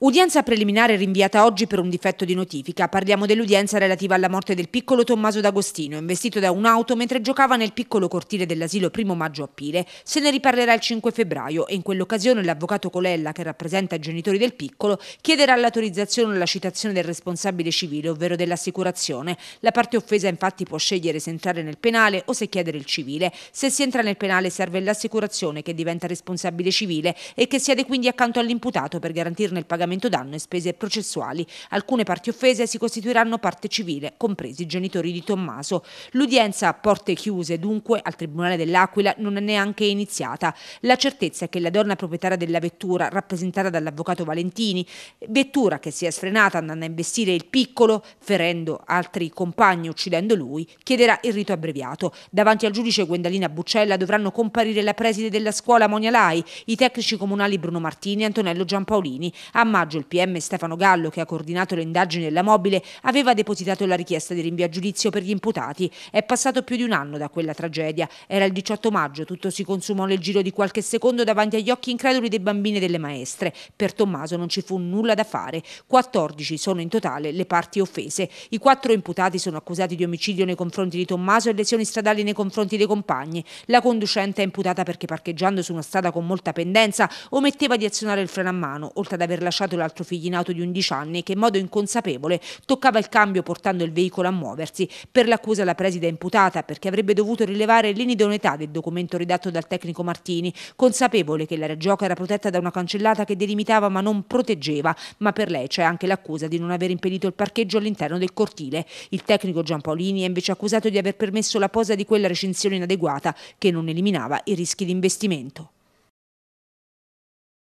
Udienza preliminare rinviata oggi per un difetto di notifica. Parliamo dell'udienza relativa alla morte del piccolo Tommaso D'Agostino, investito da un'auto mentre giocava nel piccolo cortile dell'asilo primo maggio a Pile. Se ne riparlerà il 5 febbraio e in quell'occasione l'avvocato Colella, che rappresenta i genitori del piccolo, chiederà l'autorizzazione alla citazione del responsabile civile, ovvero dell'assicurazione. La parte offesa infatti può scegliere se entrare nel penale o se chiedere il civile. Se si entra nel penale serve l'assicurazione che diventa responsabile civile e che siede quindi accanto all'imputato per garantirne il pagamento pagamento danno e spese processuali. Alcune parti offese si costituiranno parte civile, compresi i genitori di Tommaso. L'udienza a porte chiuse, dunque, al Tribunale dell'Aquila non è neanche iniziata. La certezza è che la donna proprietaria della vettura, rappresentata dall'avvocato Valentini, vettura che si è sfrenata andando a investire il piccolo, ferendo altri compagni, uccidendo lui, chiederà il rito abbreviato. Davanti al giudice Gwendalina Buccella dovranno comparire la preside della scuola Monialai, i tecnici comunali Bruno Martini e Antonello Giampaolini. A maggio il PM Stefano Gallo, che ha coordinato le indagini della mobile, aveva depositato la richiesta di rinvio a giudizio per gli imputati. È passato più di un anno da quella tragedia. Era il 18 maggio, tutto si consumò nel giro di qualche secondo davanti agli occhi increduli dei bambini e delle maestre. Per Tommaso non ci fu nulla da fare. 14 sono in totale le parti offese. I quattro imputati sono accusati di omicidio nei confronti di Tommaso e lesioni stradali nei confronti dei compagni. La conducente è imputata perché parcheggiando su una strada con molta pendenza ometteva di azionare il freno a mano, oltre ad aver lasciato lanciato l'altro figlinato di 11 anni che in modo inconsapevole toccava il cambio portando il veicolo a muoversi. Per l'accusa la presida è imputata perché avrebbe dovuto rilevare l'inidoneità del documento redatto dal tecnico Martini, consapevole che l'area gioca era protetta da una cancellata che delimitava ma non proteggeva, ma per lei c'è anche l'accusa di non aver impedito il parcheggio all'interno del cortile. Il tecnico Giampaolini è invece accusato di aver permesso la posa di quella recinzione inadeguata che non eliminava i rischi di investimento.